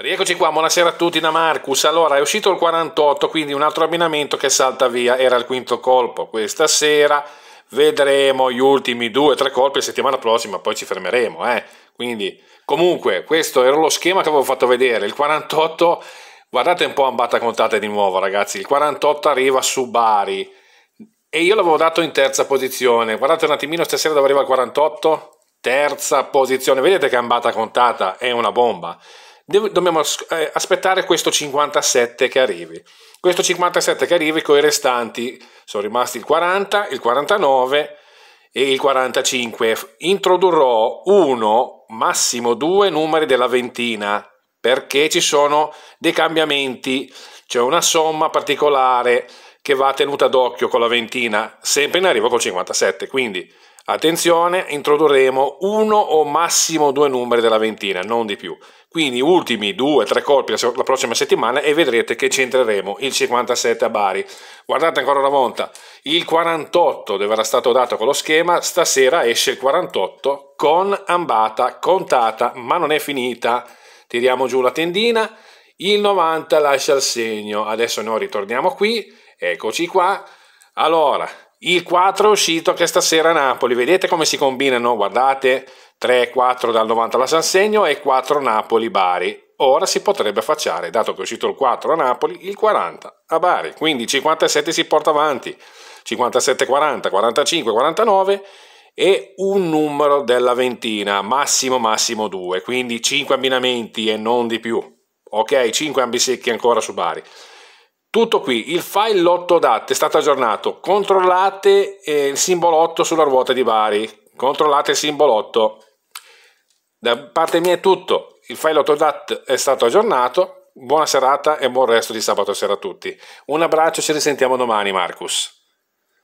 Rieccoci qua, buonasera a tutti da Marcus. Allora, è uscito il 48, quindi un altro abbinamento che salta via, era il quinto colpo. Questa sera vedremo gli ultimi due o tre colpi la settimana prossima, poi ci fermeremo, eh. Quindi, comunque, questo era lo schema che avevo fatto vedere. Il 48, guardate un po' ambata contata di nuovo, ragazzi. Il 48 arriva su Bari e io l'avevo dato in terza posizione. Guardate un attimino stasera dove arriva il 48, terza posizione. Vedete che ambata contata è una bomba dobbiamo eh, aspettare questo 57 che arrivi. Questo 57 che arrivi con i restanti sono rimasti il 40, il 49 e il 45. Introdurrò uno, massimo due numeri della ventina perché ci sono dei cambiamenti, c'è una somma particolare che va tenuta d'occhio con la ventina, sempre in arrivo col 57. Quindi Attenzione, introdurremo uno o massimo due numeri della ventina, non di più. Quindi ultimi due o tre colpi la prossima settimana e vedrete che centreremo il 57 a Bari. Guardate ancora una volta, il 48 dove era stato dato con lo schema, stasera esce il 48 con ambata contata, ma non è finita. Tiriamo giù la tendina, il 90 lascia il segno. Adesso noi ritorniamo qui, eccoci qua. Allora, il 4 è uscito che stasera a Napoli, vedete come si combinano? Guardate, 3-4 dal 90 alla Sansegno e 4 Napoli-Bari. Ora si potrebbe affacciare, dato che è uscito il 4 a Napoli, il 40 a Bari. Quindi 57 si porta avanti, 57-40, 45-49 e un numero della ventina, massimo massimo 2, quindi 5 abbinamenti e non di più. Ok, 5 ambisecchi ancora su Bari. Tutto qui, il file lotto DAT è stato aggiornato, controllate eh, il simbolo 8 sulla ruota di Bari, controllate il simbolo 8. Da parte mia è tutto, il file lotto DAT è stato aggiornato, buona serata e buon resto di sabato sera a tutti. Un abbraccio, ci risentiamo domani Marcus.